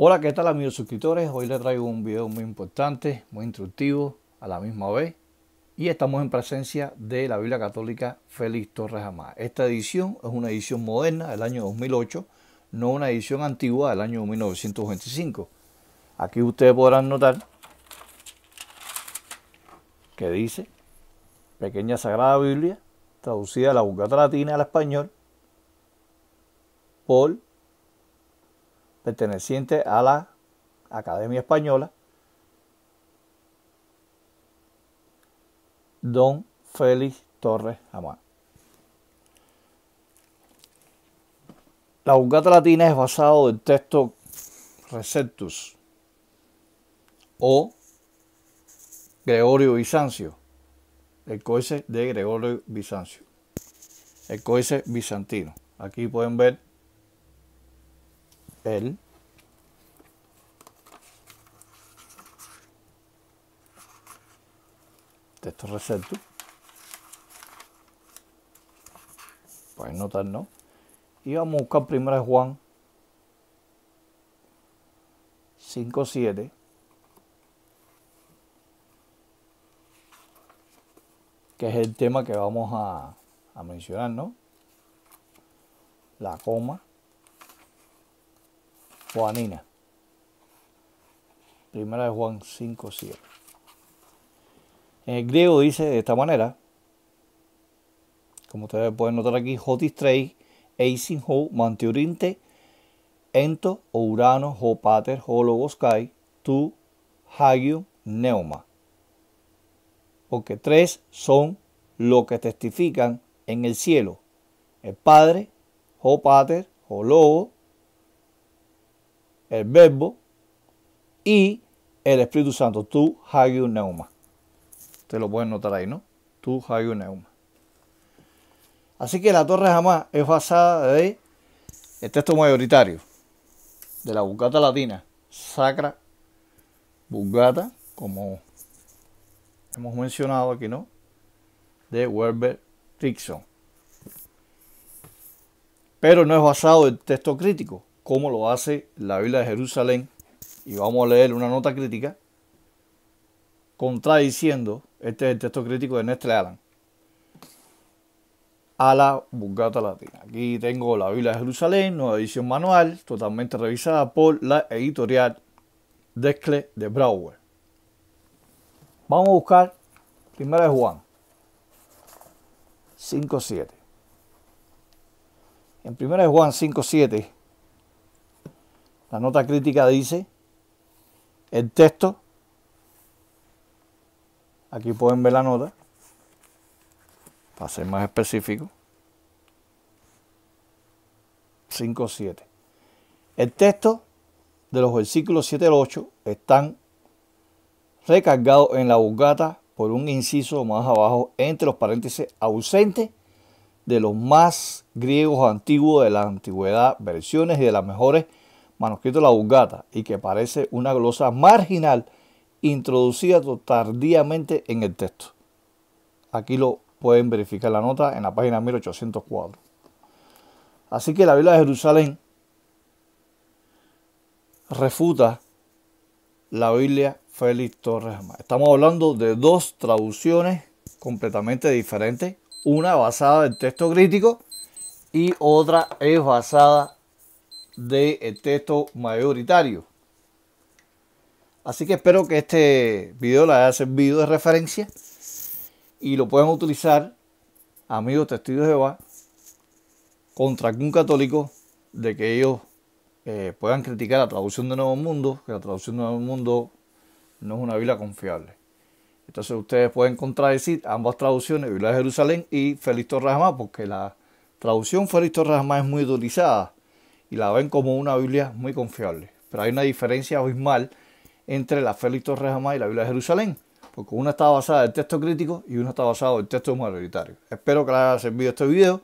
Hola, ¿qué tal amigos suscriptores? Hoy les traigo un video muy importante, muy instructivo a la misma vez. Y estamos en presencia de la Biblia Católica Félix Torres Amá. Esta edición es una edición moderna del año 2008, no una edición antigua del año 1925. Aquí ustedes podrán notar que dice Pequeña Sagrada Biblia, traducida de la Vulgata Latina al español por perteneciente a la Academia Española, don Félix Torres Amar. La Vulgata Latina es basado el texto Receptus o Gregorio Bizancio, el códice de Gregorio Bizancio, el códice bizantino. Aquí pueden ver el Texto reserto Pues notar, no. Y vamos a buscar primero Juan 5.7. que es el tema que vamos a, a mencionar, ¿no? La coma Juanina. Primera de Juan 5, En el griego dice de esta manera, como ustedes pueden notar aquí, Jotis tres Eisin Ho, Mantiorinte, Ento, Urano, Ho Pater, Ho Tu, Hagium, Neuma. Porque tres son lo que testifican en el cielo. El Padre, Ho Pater, Ho lobo el Verbo y el Espíritu Santo, tu hagio Neuma. Te lo pueden notar ahí, ¿no? Tu hagio Neuma. Así que la Torre Jamás es basada de el texto mayoritario de la Bugata Latina, Sacra Bugata, como hemos mencionado aquí, ¿no? De Werber Dixon. Pero no es basado en texto crítico, Cómo lo hace la Biblia de Jerusalén, y vamos a leer una nota crítica, contradiciendo, este es el texto crítico de Nestle Alan, a la Bugata Latina. Aquí tengo la Biblia de Jerusalén, nueva edición manual, totalmente revisada por la editorial Descle de Brouwer. Vamos a buscar primera de Juan 5.7. En primera de Juan 5.7 la nota crítica dice, el texto, aquí pueden ver la nota, para ser más específico, 5.7. El texto de los versículos 7 al 8 están recargados en la bugata por un inciso más abajo entre los paréntesis ausente de los más griegos antiguos de la antigüedad, versiones y de las mejores manuscrito de la Vulgata y que parece una glosa marginal introducida tardíamente en el texto. Aquí lo pueden verificar la nota en la página 1804. Así que la Biblia de Jerusalén refuta la Biblia Félix Torres. Estamos hablando de dos traducciones completamente diferentes. Una basada en texto crítico y otra es basada del de eh, texto mayoritario. Así que espero que este video les haya servido de referencia y lo puedan utilizar, amigos testigos de Jehová, contra algún católico de que ellos eh, puedan criticar la traducción de Nuevo Mundo, que la traducción de Nuevo Mundo no es una Biblia confiable. Entonces ustedes pueden contradecir ambas traducciones, Biblia de Jerusalén y Feliz Torrajamá, porque la traducción Feliz Torrajamá es muy utilizada y la ven como una Biblia muy confiable. Pero hay una diferencia abismal entre la Félix Torres y la Biblia de Jerusalén, porque una está basada en el texto crítico y una está basada en el texto mayoritario. Espero que les haya servido este video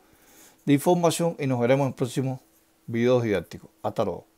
de información y nos veremos en próximos videos didácticos. Hasta luego.